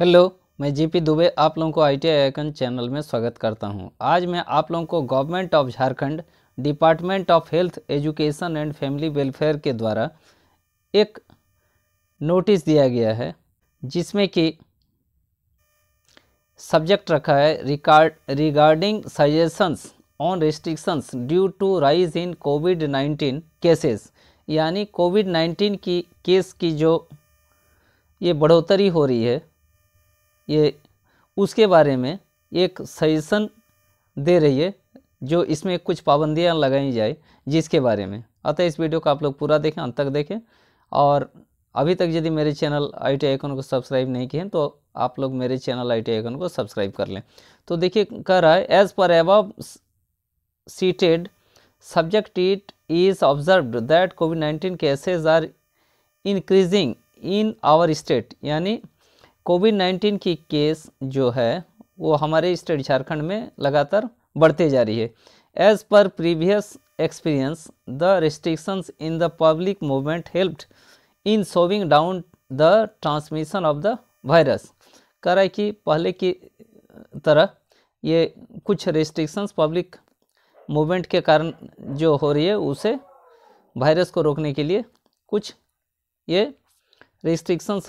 Hello मैं GP Dubey आप लोगों को आई टी चैनल में स्वागत करता हूं। आज मैं आप लोगों को government of Jharkhand department of health education and family welfare के द्वारा एक नोटिस दिया गया है जिसमें कि सब्जेक्ट रखा है record regarding suggestions on restrictions due to rise in COVID nineteen cases यानी कोविड नाइन्टीन की केस की जो ये बढ़ोतरी हो रही है ये उसके बारे में एक सजेशन दे रही है जो इसमें कुछ पाबंदियाँ लगाई जाए जिसके बारे में अतः इस वीडियो को आप लोग पूरा देखें अंत तक देखें और अभी तक यदि मेरे चैनल आई टी आईकॉन को सब्सक्राइब नहीं किए तो आप लोग मेरे चैनल आई टी आईकॉन को सब्सक्राइब कर लें तो देखिए कह रहा है as per above cited subject it is observed that covid 19 cases are increasing in our state यानी कोविड नाइन्टीन की केस जो है वो हमारे स्टेट झारखंड में लगातार बढ़ते जा रही है as per previous experience the restrictions in the public movement helped in slowing down the transmission of the virus कह रहा है कि पहले की तरह ये कुछ रिस्ट्रिक्शंस पब्लिक मूवमेंट के कारण जो हो रही है उसे वायरस को रोकने के लिए कुछ ये रिस्ट्रिक्शंस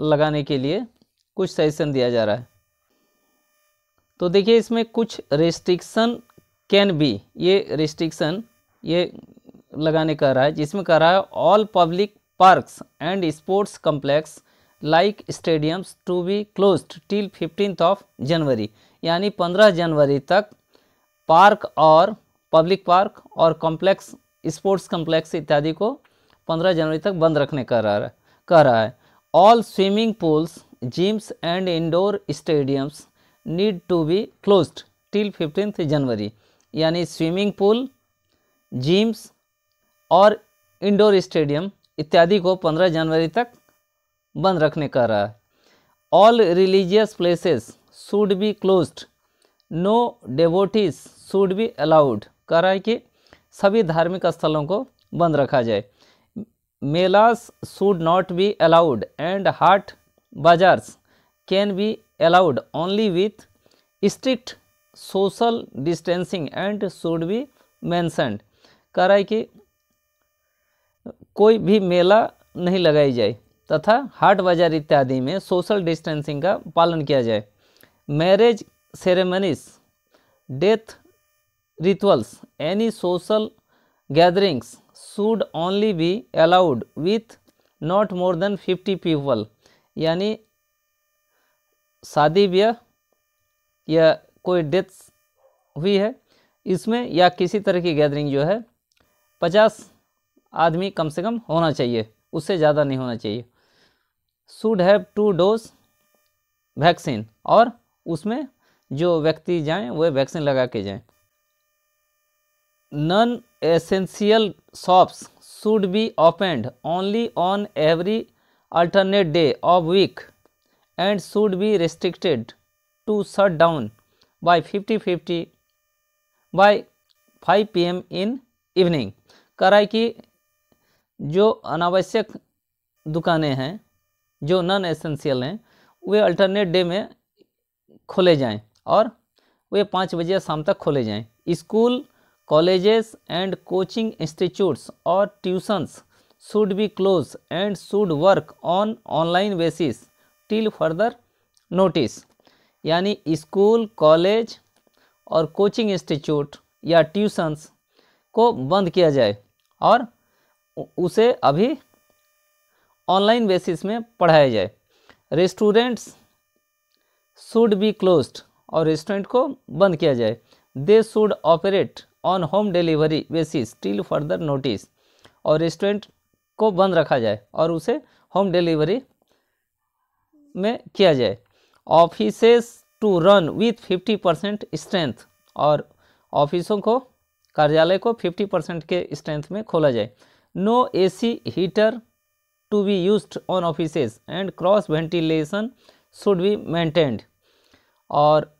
लगाने के लिए कुछ सजेशन दिया जा रहा है तो देखिए इसमें कुछ रेस्ट्रिक्शन कैन बी ये रेस्ट्रिक्शन ये लगाने का रहा है जिसमें कह रहा है all public parks and sports complex like stadiums to be close till fifteen of January यानी पंद्रह जनवरी तक पार्क और पब्लिक पार्क और कॉम्प्लेक्स स्पोर्ट्स कॉम्प्लेक्स इत्यादि को पंद्रह जनवरी तक बंद रखने का रहा है कह रहा है all swimming pools, gyms and indoor stadiums need to be closed till 15th January यानी स्विमिंग पूल जिम्स और इंडोर स्टेडियम इत्यादि को 15 जनवरी तक बंद रखने का रहा है all religious places should be closed no devotees should be allowed कह रहा है कि सभी धार्मिक स्थलों को बंद रखा जाए melas should not be allowed and haat bazaars can be allowed only with strict social distancing and should be maintained कह रहा है कि कोई भी मेला नहीं लगाई जाए तथा हार्ट बाजार इत्यादि में सोशल डिस्टेंसिंग का पालन किया जाए marriage ceremonies death rituals any social gatherings should only be allowed with not more than fifty people यानी शादी ब्याह या कोई डेथ हुई है इसमें या किसी तरह की गैदरिंग जो है पचास आदमी कम से कम होना चाहिए उससे ज़्यादा नहीं होना चाहिए should have two dose vaccine और उसमें जो व्यक्ति जाएं वह वैक्सीन लगा के जाएं non essential shops should be opened only on every alternate day of weekend should be restricted to shut down by fifty fifty by five P M in evening कराए कि जो अनावश्यक दुकानें हैं जो नॉन एसेंशियल हैं वे alternate day में खोले जाएँ और वे पाँच बजे शाम तक खोले जाएँ school colleges and coaching institutes और tuitions should be close and should work on online basis till further notice यानी स्कूल कॉलेज और कोचिंग इंस्टीट्यूट या ट्यूशंस को बंद किया जाए और उसे अभी ऑनलाइन बेसिस में पढ़ाया जाए रेस्टोरेंट्स शुड बी क्लोज और रेस्टोरेंट को बंद किया जाए they should operate on home delivery basis till further notice और रेस्टोरेंट को बंद रखा जाए और उसे होम डिलीवरी में किया जाए offices to run with fifty percent strength और ऑफिसों को कार्यालय को फिफ्टी परसेंट के स्ट्रेंथ में खोला जाए no AC heater to be use on office and cross ventilation should be maintained और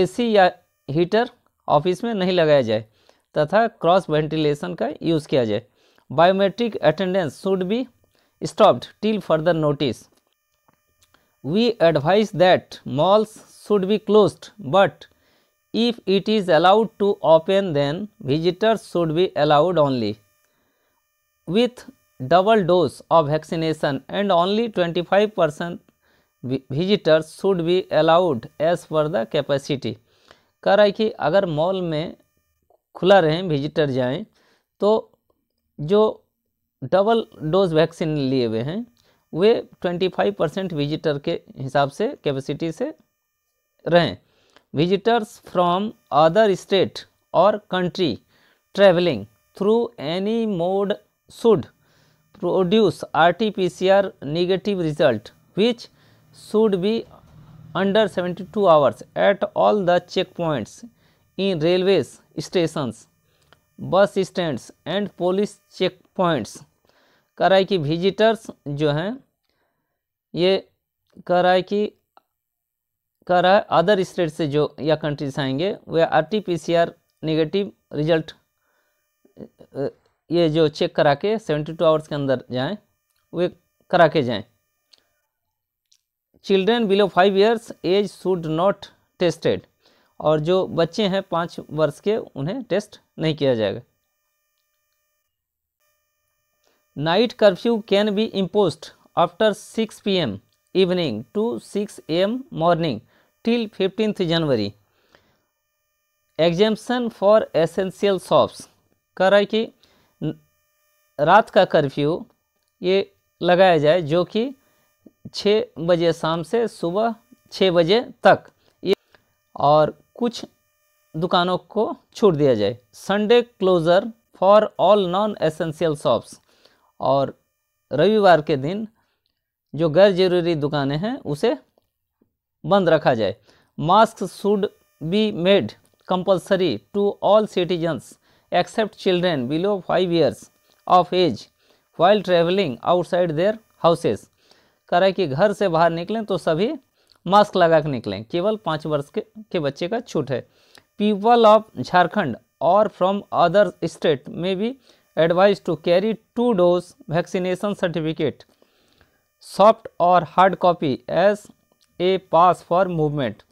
एसी या हीटर ऑफिस में नहीं लगाया जाए तथा क्रॉस वेंटिलेशन का यूज़ किया जाए biometric attendance should be stopped till further notice we advise that malls should be close but if it is allowed to open then visitors should be allowed only with double dose of vaccination and only twenty five percent visitors should be allowed as per the capacity कह रहा है कि अगर mall में खुला रहें visitor जाएं तो जो डबल डोज वैक्सीन लिए हुए हैं वे 25 परसेंट विजिटर के हिसाब से कैपेसिटी से रहें विजिटर्स फ्रॉम अदर स्टेट और country travelling through any mode should produce R T P C R negative result which under seventy two 72 at all the check points in railway stations, bus stands and police check कह रहा है कि visitors जो हैं ये कह रहा है कि कह रहा है अदर स्टेट से जो या कंट्रीज आएंगे वे R T P C R negative result ये जो चेक करा के सेवेंटी टू आवर्स के अंदर जाएं वे करा के जाएं children below five years age should not tested और जो बच्चे हैं पाँच वर्ष के उन्हें टेस्ट नहीं किया जाएगा night curfew can be imposed after six P M evening to six A M morning till fifteenth January exemption for essential shops कह रहा है कि रात का कर्फ्यू ये लगाया जाए जो कि छः बजे शाम से सुबह छः बजे तक ये और कुछ दुकानों को छूट दिया जाए Sunday closure for all non essential shops और रविवार के दिन जो गैर जरूरी दुकानें हैं उसे बंद रखा जाए mask should be made compulsory to all citizens except children below five years of age while travelling outside their houses करें कि घर से बाहर निकलें तो सभी मास्क लगा के निकलें केवल पाँच वर्ष के, के बच्चे का छूट है पीपल ऑफ झारखंड और फ्रॉम अदर स्टेट में भी advise to carry two dose vaccination certificate soft और hard copy as a pass for movement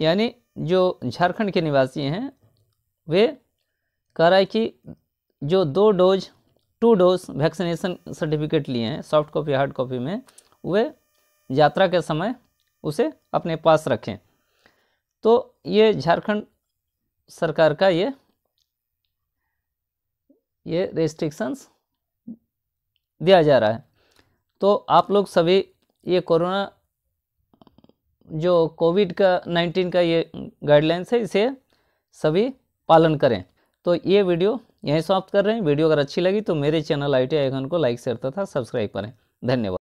यानी जो झारखंड के निवासी हैं वे कह रहा है कि जो दो dose two dose vaccination certificate लिए हैं सॉफ्ट कॉपी हार्ड कॉपी में वे यात्रा के समय उसे अपने पास रखें तो ये झारखंड सरकार का ये ये रेस्ट्रिक्शंस दिया जा रहा है तो आप लोग सभी ये कोरोना जो कोविड का नाइन्टीन का ये गाइडलाइंस है इसे सभी पालन करें तो ये वीडियो यहीं समाप्त कर रहे हैं वीडियो अगर अच्छी लगी तो मेरे चैनल आई टी आइकन को लाइक शेयर तथा सब्सक्राइब करें धन्यवाद